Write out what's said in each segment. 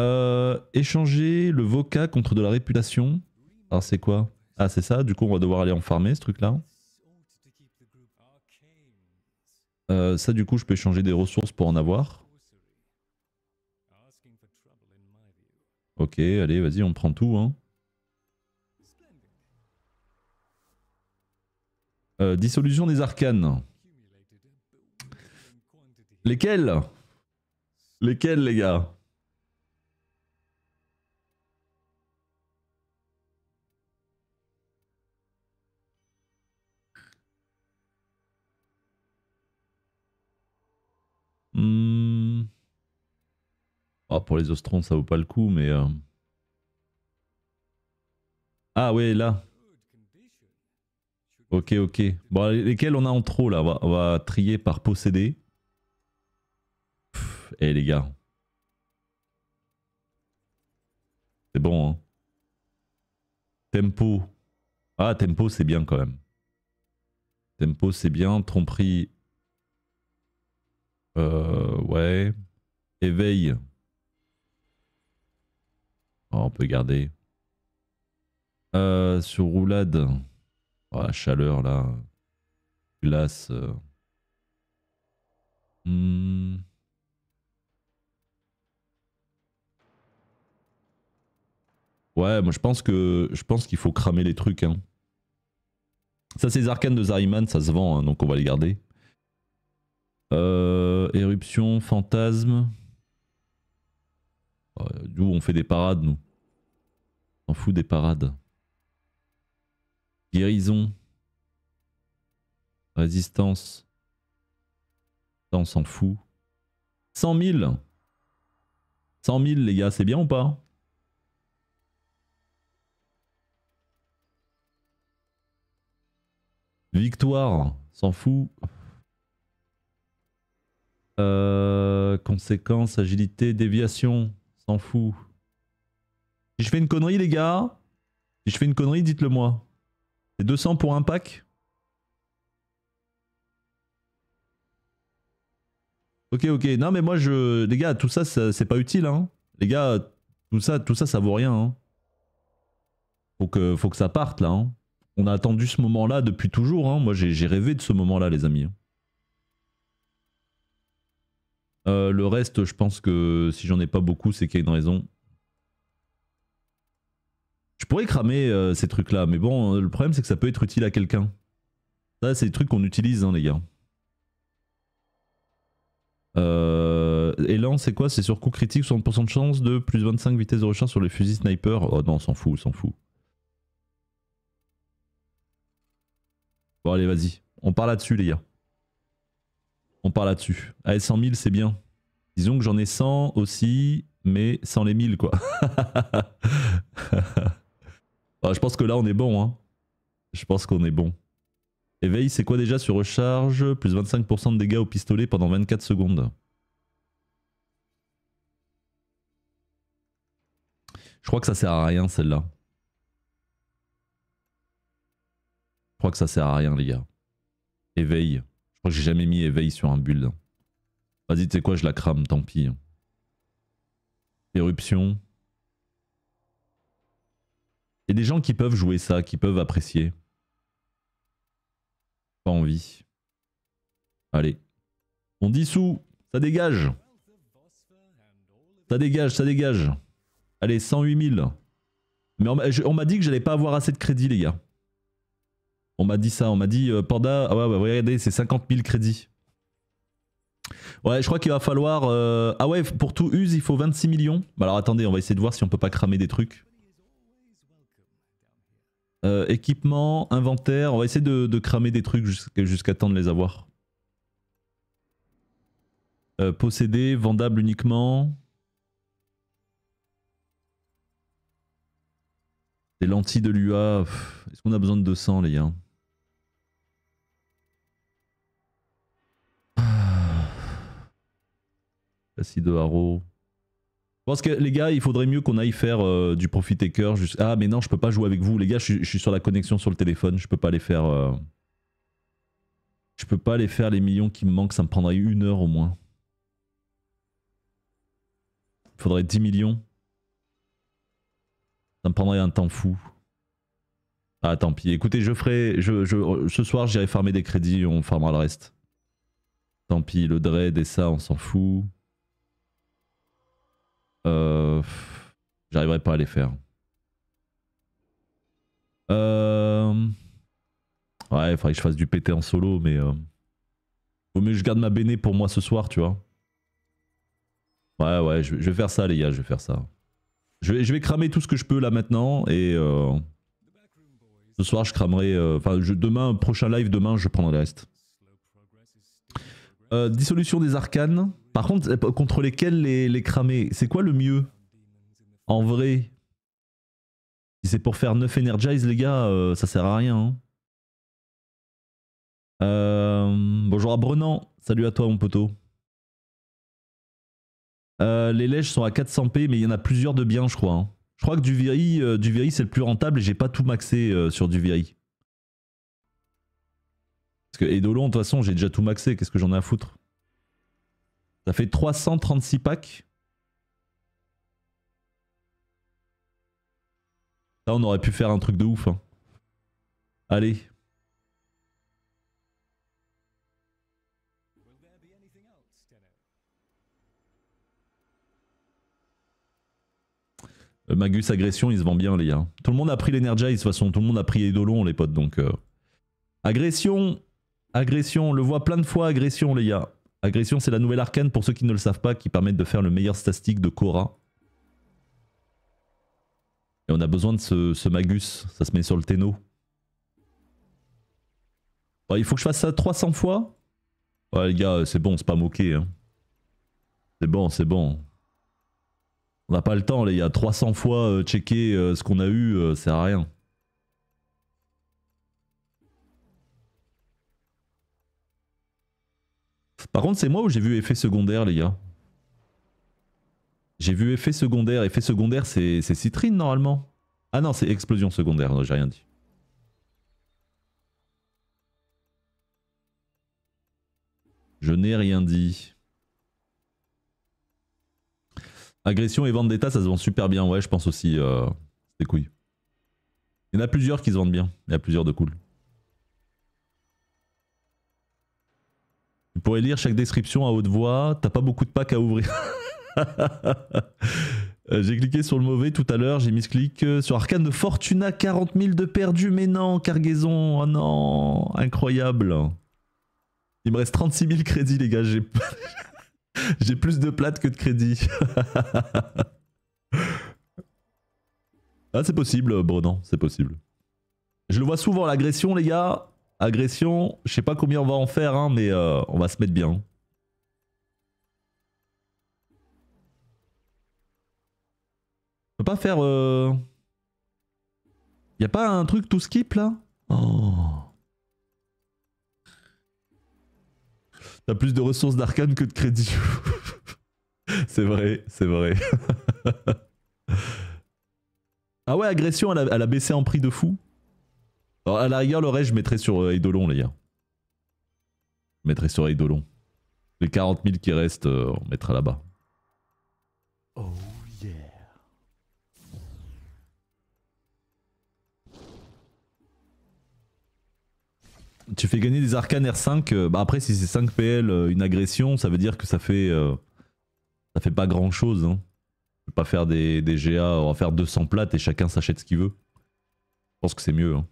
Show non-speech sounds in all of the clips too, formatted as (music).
Euh, échanger le voca contre de la réputation. Alors ah, c'est quoi Ah c'est ça, du coup on va devoir aller en farmer ce truc là. Euh, ça du coup je peux échanger des ressources pour en avoir. Ok, allez vas-y on prend tout hein. Euh, dissolution des arcanes. Lesquels Lesquels les gars Ah, pour les Ostrons, ça vaut pas le coup, mais... Euh. Ah ouais, là. Ok, ok. Bon, lesquels on a en trop, là on va, trier par posséder Eh, les gars. C'est bon, hein. Tempo. Ah, tempo, c'est bien quand même. Tempo, c'est bien. Tromperie. Euh, ouais. Éveil. Oh, on peut garder. Euh, sur roulade. Oh, chaleur là. Glace. Euh. Hmm. Ouais, moi je pense que je pense qu'il faut cramer les trucs. Hein. Ça, c'est les arcanes de Zariman, ça se vend, hein, donc on va les garder. Euh, éruption, fantasme. D'où on fait des parades, nous s'en fout des parades. Guérison. Résistance. on s'en fout. 100 000 100 000 les gars, c'est bien ou pas Victoire, s'en fout. Euh, conséquence, agilité, déviation, s'en fout. Si je fais une connerie, les gars, si je fais une connerie, dites-le moi. C'est 200 pour un pack Ok, ok. Non, mais moi, je... Les gars, tout ça, c'est pas utile, hein. Les gars, tout ça, tout ça, ça vaut rien, hein. Faut que, faut que ça parte, là, hein. On a attendu ce moment-là depuis toujours, hein. Moi, j'ai rêvé de ce moment-là, les amis. Euh, le reste, je pense que si j'en ai pas beaucoup, c'est qu'il y a une raison. Je pourrais cramer euh, ces trucs-là, mais bon, euh, le problème c'est que ça peut être utile à quelqu'un. Ça, c'est des trucs qu'on utilise, hein, les gars. Et euh, élan, c'est quoi C'est sur coup critique, 60% de chance de plus 25 vitesse de recharge sur les fusils sniper. Oh non, s'en fout, s'en fout. Bon, allez, vas-y. On part là-dessus, les gars. On part là-dessus. Allez, 100 000, c'est bien. Disons que j'en ai 100 aussi, mais sans les 1000, quoi. (laughs) Bah, je pense que là, on est bon. Hein. Je pense qu'on est bon. Éveil, c'est quoi déjà sur recharge Plus 25% de dégâts au pistolet pendant 24 secondes. Je crois que ça sert à rien celle-là. Je crois que ça sert à rien les gars. Éveil. Je crois que j'ai jamais mis éveil sur un build. Vas-y, tu sais quoi, je la crame, tant pis. Éruption. Il y a des gens qui peuvent jouer ça, qui peuvent apprécier. Pas envie. Allez. On dissout. Ça dégage. Ça dégage, ça dégage. Allez, 108 000. Mais on, m'a dit que j'allais pas avoir assez de crédit, les gars. On m'a dit ça. On m'a dit, euh, Panda, ah ouais, bah, regardez, c'est 50 000 crédits. Ouais, je crois qu'il va falloir... Euh, ah ouais, pour tout use, il faut 26 millions. Bah alors attendez, on va essayer de voir si on peut pas cramer des trucs. Euh, équipement, inventaire, on va essayer de, cramer des trucs jusqu'à temps de les avoir. Euh, possédé, vendable uniquement. Des lentilles de l'UA, est-ce qu'on a besoin de 200 les gars ah. de haro pense que les gars, il faudrait mieux qu'on aille faire euh, du profit taker. Juste... Ah, mais non, je peux pas jouer avec vous. Les gars, je, suis sur la connexion sur le téléphone. Je peux pas aller faire. Euh, je peux pas aller faire les millions qui me manquent. Ça me prendrait une heure au moins. Il faudrait 10 millions. Ça me prendrait un temps fou. Ah, tant pis. Écoutez, je ferai. Je, je, ce soir, j'irai farmer des crédits. On farmera le reste. Tant pis, le dread et ça, on s'en fout. Euh, j'arriverai pas à les faire. Euh, ouais, il faudrait que je fasse du pété en solo, mais... il euh, Vaut mieux que je garde ma béné pour moi ce soir, tu vois. Ouais, ouais, je, vais faire ça, les gars, je vais faire ça. Je vais, cramer tout ce que je peux là maintenant, et... Ce soir, je cramerai... Enfin, demain, prochain live, demain, je prendrai le reste. Euh, dissolution des arcanes. Par contre, euh, contre lesquels les, cramer C'est quoi le mieux En vrai Si c'est pour faire 9 Energize, les gars, euh, ça sert à rien. Hein. bonjour à Brennan. Salut à toi, mon poteau. les lèches sont à 400p, mais il y en a plusieurs de bien, je crois. Hein. Je crois que du VI, du c'est le plus rentable et j'ai pas tout maxé sur du VI. Parce que Edolon, de toute façon, j'ai déjà tout maxé, qu'est-ce que j'en ai à foutre Ça fait 336 packs. Là, on aurait pu faire un truc de ouf. Hein. Allez. Euh, Magus Agression, il se vend bien les gars. Tout le monde a pris l'Energize, de toute façon, tout le monde a pris Edolon les potes, donc... Euh. Agression Agression, on le voit plein de fois, agression, les gars. Agression, c'est la nouvelle arcane, pour ceux qui ne le savent pas, qui permettent de faire le meilleur statistique de Cora. Et on a besoin de ce, Magus, ça se met sur le téno. il faut que je fasse ça 300 fois Ouais les gars, c'est bon, c'est pas moqué. Hein. C'est bon, c'est bon. On n'a pas le temps les gars, 300 fois euh, checker euh, ce qu'on a eu, euh, sert à rien. Par contre, c'est moi où j'ai vu effet secondaire, les gars J'ai vu effet secondaire. Effet secondaire, c'est citrine, normalement. Ah non, c'est explosion secondaire, j'ai rien dit. Je n'ai rien dit. Agression et vente d'état, ça se vend super bien. Ouais, je pense aussi. Euh, c'est couilles. Il y en a plusieurs qui se vendent bien. Il y en a plusieurs de cool. Vous pourrez lire chaque description à haute voix. T'as pas beaucoup de packs à ouvrir. (laughs) Euh, j'ai cliqué sur le mauvais tout à l'heure, j'ai mis clic euh, sur Arcane de Fortuna, 40 000 de perdus. mais non, cargaison, oh non, incroyable. Il me reste 36 000 crédits les gars, j'ai (laughs) plus de plates que de crédits. (laughs) ah c'est possible, Brendan. c'est possible. Je le vois souvent l'agression les gars, Agression, je sais pas combien on va en faire, hein, mais euh, on va se mettre bien. On peut pas faire... Euh... Y a pas un truc tout skip là Oh T'as plus de ressources d'arcane que de crédit. (laughs) c'est vrai, c'est vrai. (laughs) ah ouais, agression, elle a baissé en prix de fou. Alors, à la rigueur, le reste, je mettrais sur euh, Eidolon, les gars. Je mettrais sur Eidolon. Les 40 000 qui restent, euh, on mettra là-bas. Oh yeah. Tu fais gagner des arcanes R5. Euh, bah après, si c'est 5 PL, une agression, ça veut dire que ça fait. ça fait pas grand chose. Je hein. vais pas faire des, GA, on va faire 200 plates et chacun s'achète ce qu'il veut. Je pense que c'est mieux. Hein.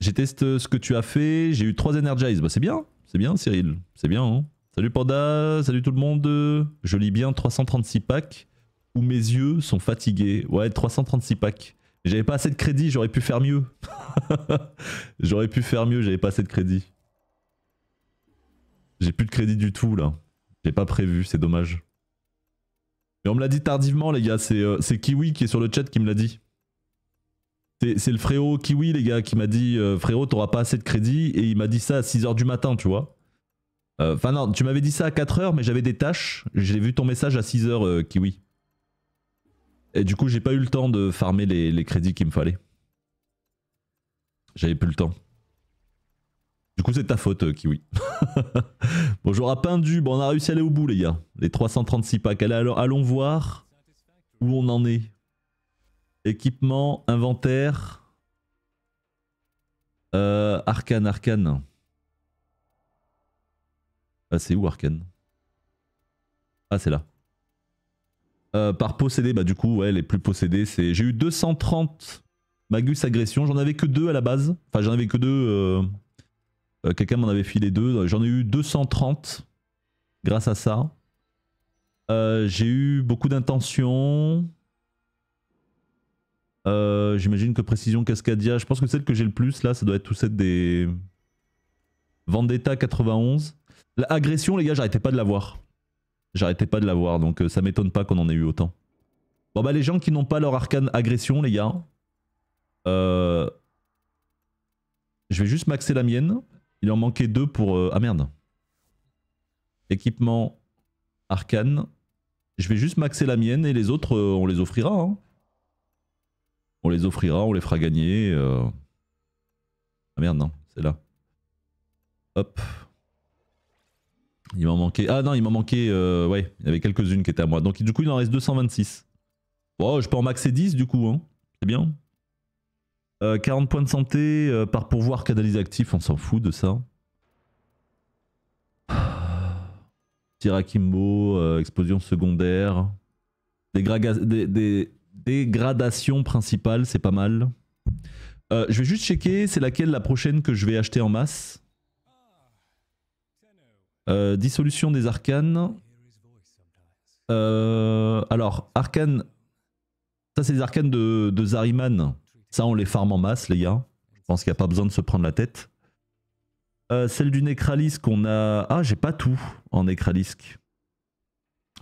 J'ai testé ce que tu as fait, j'ai eu 3 Energize. Bah c'est bien, c'est bien Cyril, c'est bien. Hein. salut Panda, salut tout le monde. Je lis bien 336 packs où mes yeux sont fatigués. Ouais, 336 packs. J'avais pas assez de crédit, j'aurais pu faire mieux. (laughs) j'aurais pu faire mieux, j'avais pas assez de crédit. J'ai plus de crédit du tout là. J'ai pas prévu, c'est dommage. Mais on me l'a dit tardivement les gars, c'est euh, Kiwi qui est sur le chat qui me l'a dit c'est le frérot Kiwi, les gars, qui m'a dit euh, frérot, t'auras pas assez de crédit. Et il m'a dit ça à 6h du matin, tu vois. Euh, enfin, non, tu m'avais dit ça à 4h, mais j'avais des tâches. J'ai vu ton message à 6h, euh, Kiwi. Et du coup, j'ai pas eu le temps de farmer les, crédits qu'il me fallait. J'avais plus le temps. Du coup, c'est ta faute, Kiwi. (laughs) Bonjour à Pindu. Bon, on a réussi à aller au bout, les gars. Les 336 packs. allons voir où on en est. Équipement, inventaire. Euh, arcane, arcane. Ah, c'est où arcane Ah, c'est là. Euh, par possédé, bah du coup, ouais, les plus possédés, c'est. J'ai eu 230 Magus agression. J'en avais que deux à la base. Enfin, j'en avais que deux. Euh, quelqu'un m'en avait filé deux. J'en ai eu 230 grâce à ça. J'ai eu beaucoup d'intentions. Euh, j'imagine que précision Cascadia, je pense que celle que j'ai le plus là, ça doit être tout cette des... Vendetta 91. L'agression, les gars, j'arrêtais pas de la voir. J'arrêtais pas de la voir, donc euh, ça m'étonne pas qu'on en ait eu autant. Bon bah les gens qui n'ont pas leur arcane agression, les gars. Euh, je vais juste maxer la mienne. Il en manquait deux pour... Ah merde. Équipement, arcane. Je vais juste maxer la mienne et les autres, on les offrira. Hein. On les offrira, on les fera gagner. Euh. Ah merde, non, c'est là. Hop. Il m'en manquait. Ah non, il m'en manquait. Euh, ouais, il y avait quelques-unes qui étaient à moi. Donc du coup, il en reste 226. Oh, je peux en maxer 10 du coup. Hein. C'est bien. 40 euh, points de santé par pouvoir, canalise actif. On s'en fout de ça. (sighs) Tirakimbo, explosion secondaire. Des, des, des, Dégradation principale, c'est pas mal. Euh, je vais juste checker, c'est laquelle la prochaine que je vais acheter en masse. Euh, dissolution des arcanes. Euh, alors, arcanes... Ça, c'est les arcanes de, Zariman. Ça, on les farm en masse, les gars. Je pense qu'il n'y a pas besoin de se prendre la tête. celle du Necralisk, on a... Ah, j'ai pas tout en Necralisk.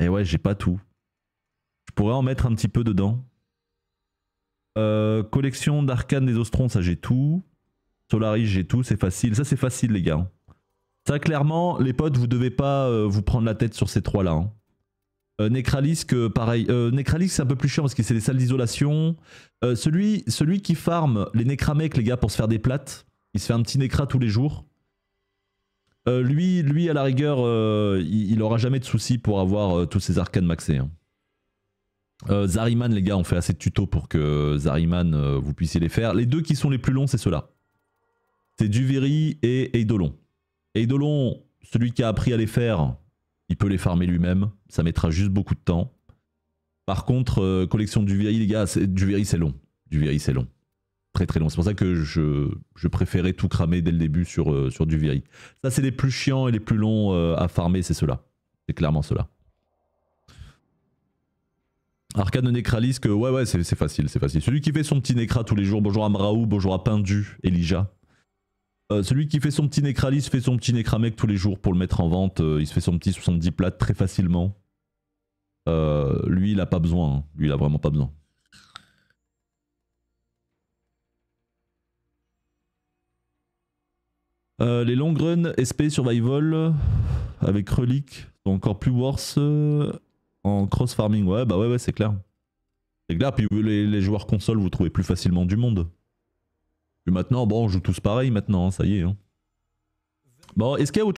Et ouais, j'ai pas tout pourrais en mettre un petit peu dedans. Euh, collection d'arcanes des Ostrons, ça j'ai tout. Solaris, j'ai tout, c'est facile. Ça c'est facile les gars. Hein. Ça clairement, les potes, vous devez pas euh, vous prendre la tête sur ces trois là. Hein. Euh, pareil. Necralis, c'est un peu plus chiant parce que c'est des salles d'isolation. celui, celui qui farme les Necramecs, les gars, pour se faire des plates. Il se fait un petit Necra tous les jours. lui, lui, à la rigueur, il, n'aura aura jamais de soucis pour avoir tous ses arcanes maxés. Hein. Euh, Zariman, les gars, on fait assez de tutos pour que euh, Zariman, euh, vous puissiez les faire. Les deux qui sont les plus longs, c'est ceux-là. C'est Duveri et Eidolon. Eidolon, celui qui a appris à les faire, il peut les farmer lui-même. Ça mettra juste beaucoup de temps. Par contre, collection Duveri les gars, Duveri c'est long. Duveri, c'est long. Très très long. C'est pour ça que je, préférais tout cramer dès le début sur, sur Ça, c'est les plus chiants et les plus longs à farmer, c'est ceux-là. C'est clairement ceux-là. Arcane Necralis, que ouais, ouais, c'est facile, c'est facile. Celui qui fait son petit Necra tous les jours, bonjour à Mraou, bonjour à Pindu, Elijah. Euh, celui qui fait son petit Necralis fait son petit Necramec tous les jours pour le mettre en vente. Euh, il se fait son petit 70 plates très facilement. Euh, lui, il a pas besoin. Hein. Lui, il a vraiment pas besoin. les long SP, Survival, avec Relic, encore plus worse. En cross farming, ouais, bah ouais, ouais, c'est clair. C'est clair, puis les, les, joueurs console, vous trouvez plus facilement du monde. Puis maintenant, bon, on joue tous pareil maintenant, hein, ça y est. Hein. Bon, est-ce qu'il y a